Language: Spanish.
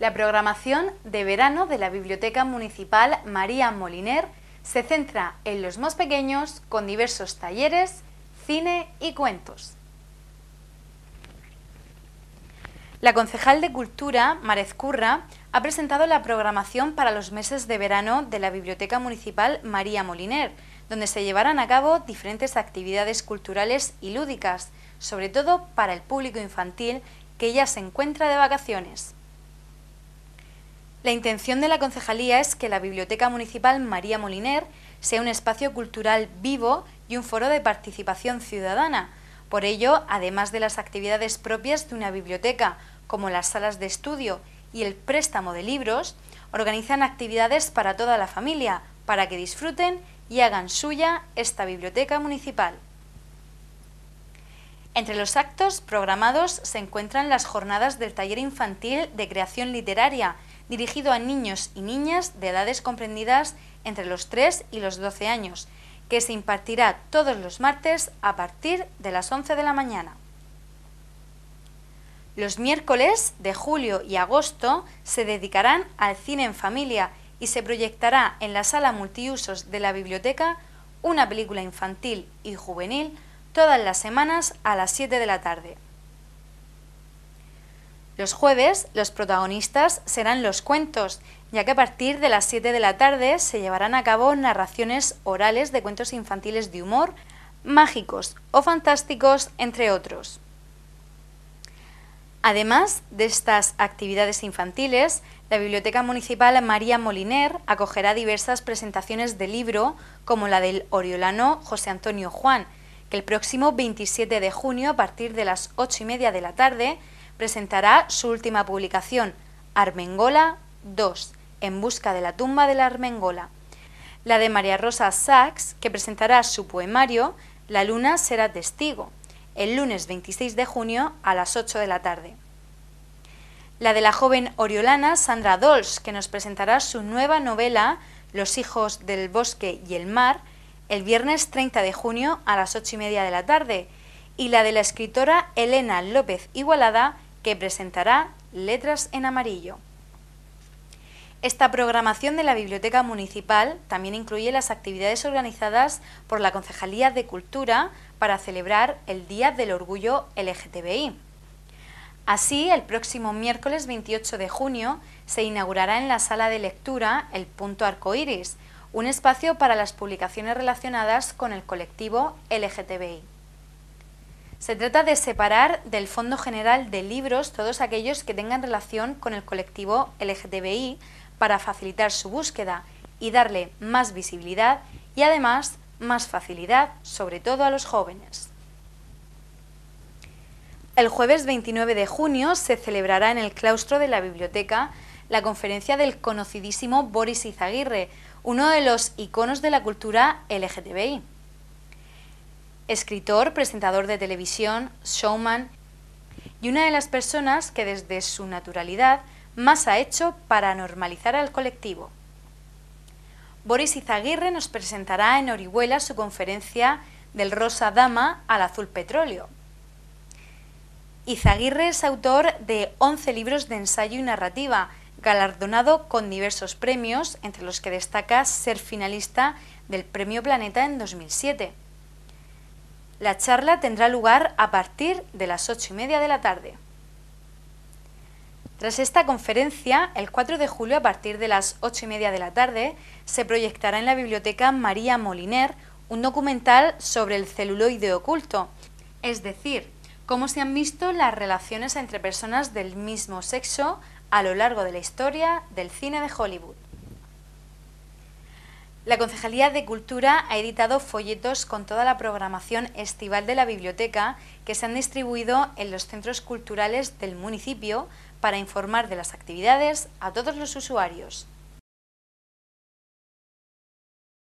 La programación de verano de la Biblioteca Municipal María Moliner se centra en los más pequeños con diversos talleres, cine y cuentos. La concejal de Cultura, Marez Curra, ha presentado la programación para los meses de verano de la Biblioteca Municipal María Moliner, donde se llevarán a cabo diferentes actividades culturales y lúdicas, sobre todo para el público infantil que ya se encuentra de vacaciones. La intención de la concejalía es que la Biblioteca Municipal María Moliner sea un espacio cultural vivo y un foro de participación ciudadana. Por ello, además de las actividades propias de una biblioteca, como las salas de estudio y el préstamo de libros, organizan actividades para toda la familia, para que disfruten y hagan suya esta biblioteca municipal. Entre los actos programados se encuentran las jornadas del taller infantil de creación literaria, dirigido a niños y niñas de edades comprendidas entre los 3 y los 12 años, que se impartirá todos los martes a partir de las 11 de la mañana. Los miércoles de julio y agosto se dedicarán al cine en familia y se proyectará en la sala multiusos de la biblioteca una película infantil y juvenil todas las semanas a las 7 de la tarde. Los jueves los protagonistas serán los cuentos, ya que a partir de las 7 de la tarde se llevarán a cabo narraciones orales de cuentos infantiles de humor, mágicos o fantásticos, entre otros. Además de estas actividades infantiles, la Biblioteca Municipal María Moliner acogerá diversas presentaciones de libro, como la del oriolano José Antonio Juan, que el próximo 27 de junio, a partir de las 8 y media de la tarde, presentará su última publicación, Armengola II... en busca de la tumba de la Armengola. La de María Rosa Sachs, que presentará su poemario, La luna será testigo, el lunes 26 de junio a las 8 de la tarde. La de la joven oriolana Sandra Dols, que nos presentará su nueva novela, Los hijos del bosque y el mar, el viernes 30 de junio a las 8 y media de la tarde, y la de la escritora Elena López Igualada que presentará Letras en Amarillo. Esta programación de la Biblioteca Municipal también incluye las actividades organizadas por la Concejalía de Cultura para celebrar el Día del Orgullo LGTBI. Así, el próximo miércoles 28 de junio se inaugurará en la sala de lectura El Punto Arcoiris, un espacio para las publicaciones relacionadas con el colectivo LGTBI. Se trata de separar del Fondo General de Libros todos aquellos que tengan relación con el colectivo LGTBI para facilitar su búsqueda y darle más visibilidad y además más facilidad, sobre todo a los jóvenes. El jueves 29 de junio se celebrará en el claustro de la biblioteca la conferencia del conocidísimo Boris Izaguirre, uno de los iconos de la cultura LGTBI escritor, presentador de televisión, showman y una de las personas que desde su naturalidad más ha hecho para normalizar al colectivo. Boris Izaguirre nos presentará en Orihuela su conferencia del Rosa Dama al Azul Petróleo. Izaguirre es autor de 11 libros de ensayo y narrativa, galardonado con diversos premios, entre los que destaca ser finalista del Premio Planeta en 2007. La charla tendrá lugar a partir de las ocho y media de la tarde. Tras esta conferencia, el 4 de julio a partir de las ocho y media de la tarde, se proyectará en la biblioteca María Moliner un documental sobre el celuloide oculto, es decir, cómo se han visto las relaciones entre personas del mismo sexo a lo largo de la historia del cine de Hollywood. La Concejalía de Cultura ha editado folletos con toda la programación estival de la biblioteca que se han distribuido en los centros culturales del municipio para informar de las actividades a todos los usuarios.